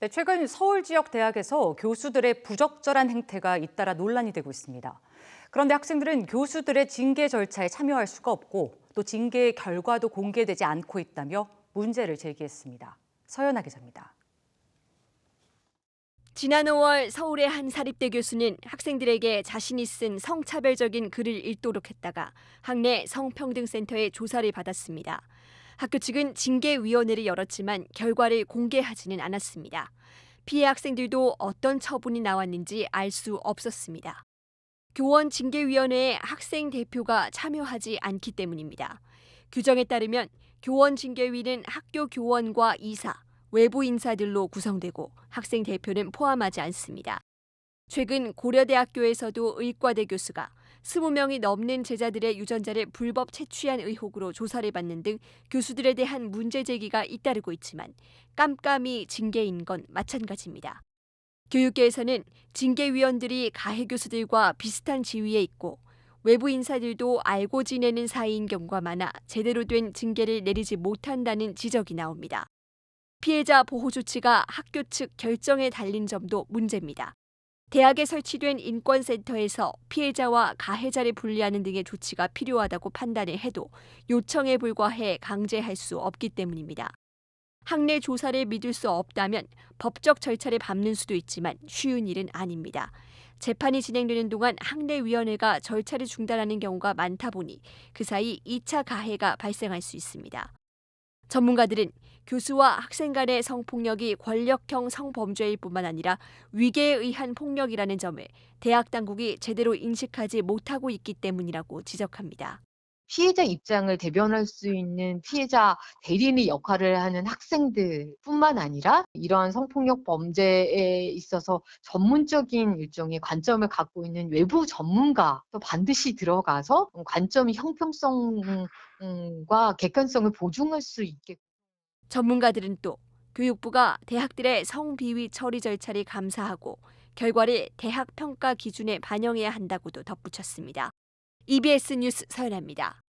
네, 최근 서울 지역 대학에서 교수들의 부적절한 행태가 잇따라 논란이 되고 있습니다. 그런데 학생들은 교수들의 징계 절차에 참여할 수가 없고 또 징계의 결과도 공개되지 않고 있다며 문제를 제기했습니다. 서연아 기자입니다. 지난 5월 서울의 한 사립대 교수는 학생들에게 자신이 쓴 성차별적인 글을 읽도록 했다가 학내 성평등센터에 조사를 받았습니다. 학교 측은 징계위원회를 열었지만 결과를 공개하지는 않았습니다. 피해 학생들도 어떤 처분이 나왔는지 알 수 없었습니다. 교원 징계위원회에 학생 대표가 참여하지 않기 때문입니다. 규정에 따르면 교원 징계위는 학교 교원과 이사, 외부 인사들로 구성되고 학생 대표는 포함하지 않습니다. 최근 고려대학교에서도 의과대 교수가 20명이 넘는 제자들의 유전자를 불법 채취한 의혹으로 조사를 받는 등 교수들에 대한 문제 제기가 잇따르고 있지만 깜깜이 징계인 건 마찬가지입니다. 교육계에서는 징계위원들이 가해 교수들과 비슷한 지위에 있고 외부 인사들도 알고 지내는 사이인 경우가 많아 제대로 된 징계를 내리지 못한다는 지적이 나옵니다. 피해자 보호 조치가 학교 측 결정에 달린 점도 문제입니다. 대학에 설치된 인권센터에서 피해자와 가해자를 분리하는 등의 조치가 필요하다고 판단을 해도 요청에 불과해 강제할 수 없기 때문입니다. 학내 조사를 믿을 수 없다면 법적 절차를 밟는 수도 있지만 쉬운 일은 아닙니다. 재판이 진행되는 동안 학내위원회가 절차를 중단하는 경우가 많다 보니 그 사이 2차 가해가 발생할 수 있습니다. 전문가들은 교수와 학생 간의 성폭력이 권력형 성범죄일 뿐만 아니라 위계에 의한 폭력이라는 점을 대학 당국이 제대로 인식하지 못하고 있기 때문이라고 지적합니다. 피해자 입장을 대변할 수 있는 피해자 대리인의 역할을 하는 학생들뿐만 아니라 이러한 성폭력 범죄에 있어서 전문적인 일종의 관점을 갖고 있는 외부 전문가도 반드시 들어가서 음, 관점의 형평성과 객관성을 보증할 수 있게. 전문가들은 또 교육부가 대학들의 성비위 처리 절차를 감사하고 결과를 대학 평가 기준에 반영해야 한다고도 덧붙였습니다. EBS 뉴스 서연아입니다.